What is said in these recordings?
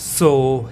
सो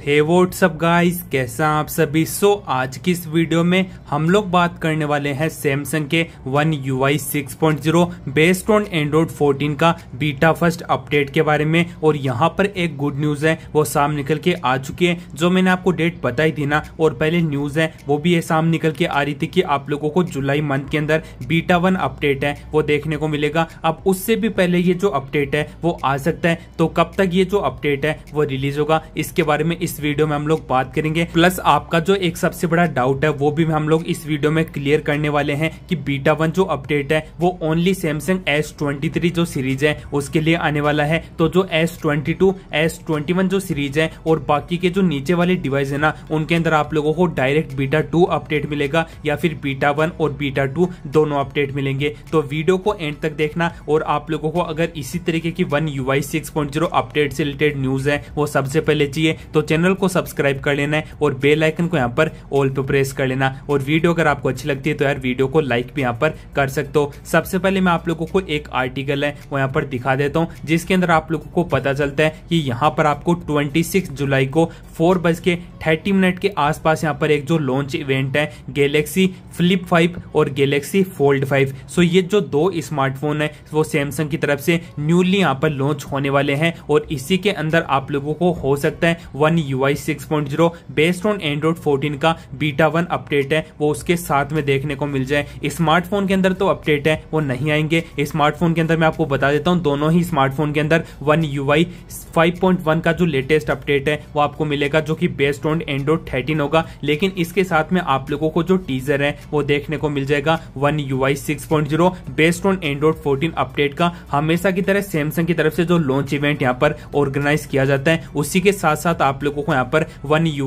हे WhatsApp guys कैसा आप सभी सो so, आज की इस वीडियो में हम लोग बात करने वाले हैं सैमसंग के one you I six point zero based on Android fourteen का बीटा फर्स्ट अपडेट के बारे में और यहाँ पर एक गुड न्यूज़ है वो सामने निकल के आ चुकी है जो मैंने आपको डेट बताई थी ना और पहले न्यूज़ है वो भी ये सामने निकल के आ रही थी कि आप लोगों को जुलाई मंथ के अंदर बीटा वन अपडेट है वो देखने को मिलेगा अब उससे भी पहले ये जो अपडेट है वो आ सकता है तो कब तक ये जो अपडेट है वो रिलीज होगा इसके बारे में इस वीडियो में हम लोग बात करेंगे प्लस आपका जो एक सबसे बड़ा डाउट है वो भी हम लोग इस वीडियो में क्लियर करने वाले हैं कि बीटा वन जो अपडेट है वो ओनली सैमसंग एस ट्वेंटी जो सीरीज है उसके लिए आने वाला है तो जो S twenty two S twenty जो सीरीज है और बाकी के जो नीचे वाले डिवाइस है ना उनके अंदर आप लोगों को डायरेक्ट बीटा टू अपडेट मिलेगा या फिर बीटा वन और बीटा टू दोनों अपडेट मिलेंगे तो वीडियो को एंड तक देखना और आप लोगों को अगर इसी तरीके की वन यू आई अपडेट से रिलेटेड न्यूज है वो सबसे पहले करनी चाहिए तो चैनल को सब्सक्राइब कर लेना है और बेल आइकन को यहाँ पर ऑल पे प्रेस कर लेना और वीडियो अगर आपको अच्छी लगती है तो यार वीडियो को लाइक भी यहाँ पर कर सकते हो सबसे पहले मैं आप लोगों को एक आर्टिकल है वो यहाँ पर दिखा देता हूँ जिसके अंदर आप लोगों को पता चलता है कि यहाँ पर आपको ट्वेंटी जुलाई को फोर बज के थर्टी मिनट के आसपास यहाँ पर एक जो लॉन्च इवेंट है गैलेक्सी फ्लिप फाइव और गैलेक्सी फोल्ड फाइव सो ये जो दो स्मार्टफोन है वो सैमसंग की तरफ से न्यूली यहाँ पर लॉन्च होने वाले हैं और इसी के अंदर आप लोगों को हो सकता सकते हैं one you I six point zero based on Android fourteen का बीटा वन अपडेट है वो उसके साथ में देखने को मिल जाए स्मार्टफोन के अंदर तो अपडेट है वो नहीं आएंगे स्मार्टफोन के अंदर मैं आपको बता देता हूँ दोनों ही स्मार्टफोन के अंदर one you I five point one का जो लेटेस्ट अपडेट है वो आपको मिलेगा जो कि बेस्ड ऑन एंड्रॉइड थर्टीन होगा लेकिन इसके साथ में आप लोगों को जो टीजर है वो देखने को मिल जाएगा one you I six point zero based on Android fourteen update का हमेशा की तरह सैमसंग की तरफ से जो लॉन्च इवेंट यहाँ पर ऑर्गेनाइज किया जाता है उसी के साथ साथ साथ आप लोगों को यहाँ पर वन यू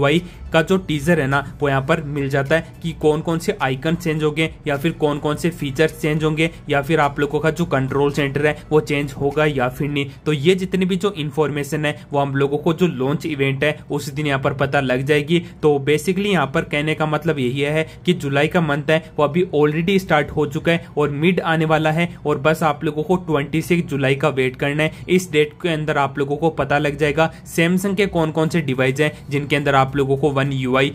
का जो टीजर है ना वो यहाँ पर मिल जाता है कि कौन कौन से आइकन चेंज होंगे या फिर कौन कौन से फीचर्स चेंज होंगे या फिर आप लोगों का जो कंट्रोल सेंटर है वो चेंज होगा या फिर नहीं तो ये जितनी भी जो इन्फॉर्मेशन है वो हम लोगों को जो लॉन्च इवेंट है उस दिन यहाँ पर पता लग जाएगी तो बेसिकली यहाँ पर कहने का मतलब यही है कि जुलाई का मंथ है वो अभी ऑलरेडी स्टार्ट हो चुका है और मिड आने वाला है और बस आप लोगों को ट्वेंटी जुलाई का वेट करना है इस डेट के अंदर आप लोगों को पता लग जाएगा सैमसंग के कौन कौन से डिवाइस हैं जिनके अंदर आप लोगों को वन यू आई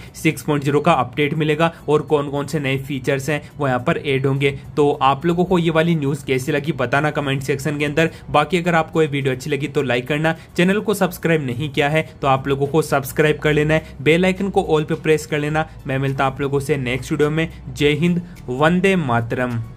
का अपडेट मिलेगा और कौन कौन से नए फीचर्स हैं वो यहाँ पर एड होंगे तो आप लोगों को ये वाली न्यूज़ कैसी लगी बताना कमेंट सेक्शन के अंदर बाकी अगर आपको ये वीडियो अच्छी लगी तो लाइक करना चैनल को सब्सक्राइब नहीं किया है तो आप लोगों को सब्सक्राइब कर लेना है बेलाइकन को ऑल पे प्रेस कर लेना मैं मिलता आप लोगों से नेक्स्ट वीडियो में जय हिंद वंदे मातरम